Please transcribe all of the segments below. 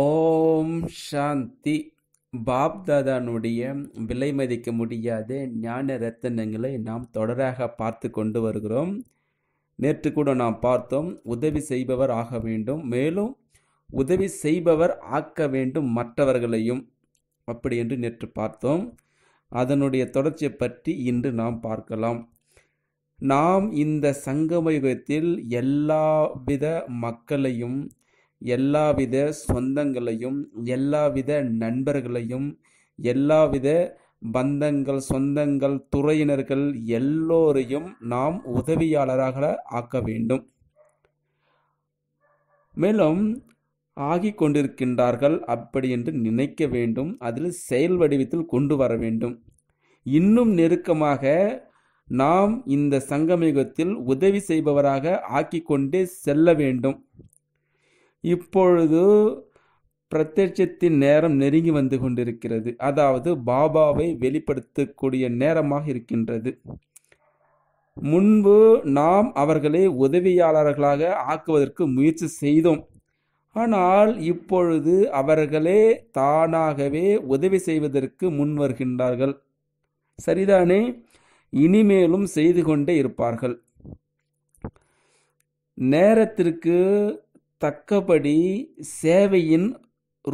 ஓம் சாந்தி பாப்தாதானுடைய விலை மதிக்க முடியாத ஞான ரத்தனங்களை நாம் தொடராக பார்த்து கொண்டு வருகிறோம் நேற்று கூட நாம் பார்த்தோம் உதவி செய்பவர் ஆக வேண்டும் மேலும் உதவி செய்பவர் ஆக்க வேண்டும் மற்றவர்களையும் அப்படி என்று நேற்று பார்த்தோம் அதனுடைய தொடர்ச்சியை பற்றி இன்று நாம் பார்க்கலாம் நாம் இந்த சங்கமயுகத்தில் எல்லாவித மக்களையும் எல்லாவித சொந்தங்களையும் எல்லாவித நண்பர்களையும் எல்லாவித பந்தங்கள் சொந்தங்கள் துறையினர்கள் எல்லோரையும் நாம் உதவியாளராக ஆக்க வேண்டும் மேலும் ஆகி கொண்டிருக்கின்றார்கள் அப்படி என்று நினைக்க வேண்டும் அதில் செயல் வடிவத்தில் கொண்டு வர வேண்டும் இன்னும் நெருக்கமாக நாம் இந்த சங்கமிகத்தில் உதவி செய்பவராக ஆக்கிக்கொண்டே செல்ல வேண்டும் இப்பொழுது பிரத்யட்சத்தின் நேரம் நெருங்கி வந்து கொண்டிருக்கிறது அதாவது பாபாவை வெளிப்படுத்தக்கூடிய நேரமாக இருக்கின்றது முன்பு நாம் அவர்களை உதவியாளர்களாக ஆக்குவதற்கு முயற்சி செய்தோம் ஆனால் இப்பொழுது அவர்களே தானாகவே உதவி செய்வதற்கு முன் வருகின்றார்கள் சரிதானே இனிமேலும் செய்து கொண்டே இருப்பார்கள் நேரத்திற்கு தக்கபடி சேவையின்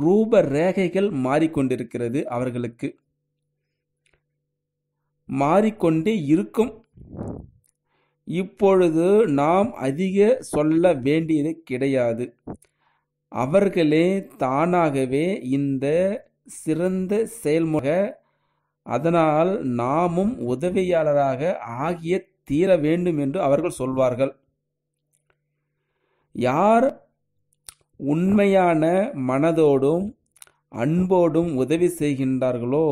ரூப ரேகைகள் மாறிக்கொண்டிருக்கிறது அவர்களுக்கு மாறிக்கொண்டே இருக்கும் இப்பொழுது நாம் அதிக சொல்ல வேண்டியது கிடையாது அவர்களே தானாகவே இந்த சிறந்த செயல்முக அதனால் நாமும் உதவியாளராக ஆகிய தீர வேண்டும் என்று அவர்கள் சொல்வார்கள் யார் உண்மையான மனதோடும் அன்போடும் உதவி செய்கின்றார்களோ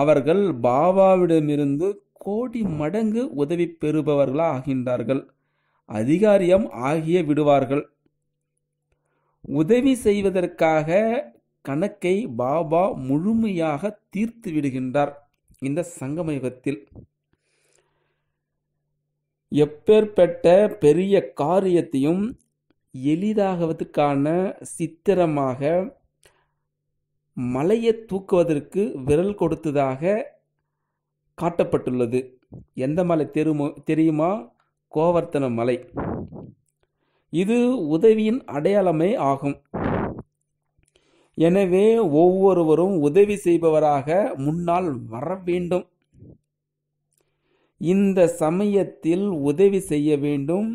அவர்கள் பாபாவிடமிருந்து கோடி மடங்கு உதவி பெறுபவர்களாக ஆகின்றார்கள் அதிகாரியம் ஆகிய விடுவார்கள் உதவி செய்வதற்காக கணக்கை பாபா முழுமையாக தீர்த்து விடுகின்றார் இந்த சங்கமயுகத்தில் எப்பேற்பட்ட பெரிய காரியத்தையும் எளிதாகவதற்கான சித்திரமாக மலையை தூக்குவதற்கு விரல் கொடுத்ததாக காட்டப்பட்டுள்ளது எந்த மலை தெருமோ தெரியுமா கோவர்த்தன மலை இது உதவியின் அடையாளமே ஆகும் எனவே ஒவ்வொருவரும் உதவி செய்பவராக முன்னால் வர வேண்டும் இந்த சமயத்தில் உதவி செய்ய வேண்டும்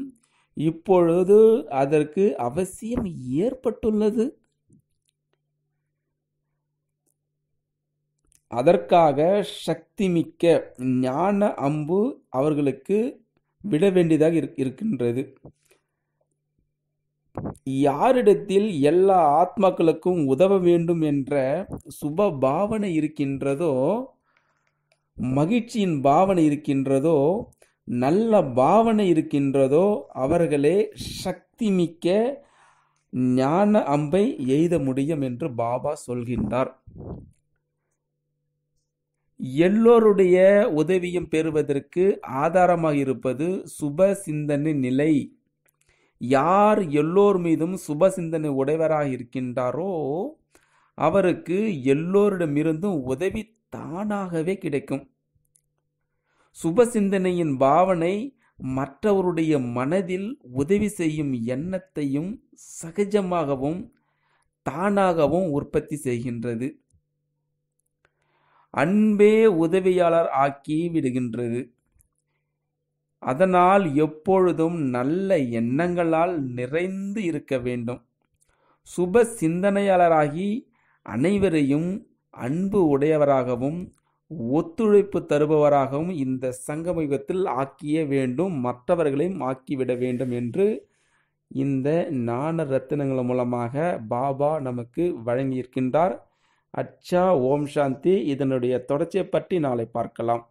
இப்பொழுது அதற்கு அவசியம் ஏற்பட்டுள்ளது அதற்காக சக்திமிக்க ஞான அம்பு அவர்களுக்கு விட வேண்டியதாக இருக்கின்றது யாரிடத்தில் எல்லா ஆத்மாக்களுக்கும் உதவ வேண்டும் என்ற சுப பாவனை இருக்கின்றதோ மகிழ்ச்சியின் பாவனை இருக்கின்றதோ நல்ல பாவனை இருக்கின்றதோ அவர்களே சக்தி மிக்க ஞான அம்பை எய்த முடியும் என்று பாபா சொல்கின்றார் எல்லோருடைய உதவியும் பெறுவதற்கு ஆதாரமாக இருப்பது சுப சிந்தனை நிலை யார் எல்லோர் மீதும் சுப சிந்தனை உடையவராக இருக்கின்றாரோ அவருக்கு எல்லோரிடமிருந்தும் உதவி தானாகவே கிடைக்கும் சுப சிந்தனையின் பாவனை மற்றவருடைய மனதில் உதவி செய்யும் எண்ணத்தையும் சகஜமாகவும் தானாகவும் உற்பத்தி செய்கின்றது அன்பே உதவியாளர் ஆக்கி விடுகின்றது அதனால் எப்பொழுதும் நல்ல எண்ணங்களால் நிறைந்து இருக்க வேண்டும் சுப சிந்தனையாளராகி அனைவரையும் அன்பு உடையவராகவும் ஒத்துழைப்பு தருபவராகவும் இந்த சங்கமயுகத்தில் ஆக்கிய வேண்டும் மற்றவர்களையும் ஆக்கிவிட வேண்டும் என்று இந்த நாண ரத்தினங்கள் மூலமாக பாபா நமக்கு வழங்கியிருக்கின்றார் அச்சா ஓம் சாந்தி இதனுடைய தொடர்ச்சியை பற்றி நாளை பார்க்கலாம்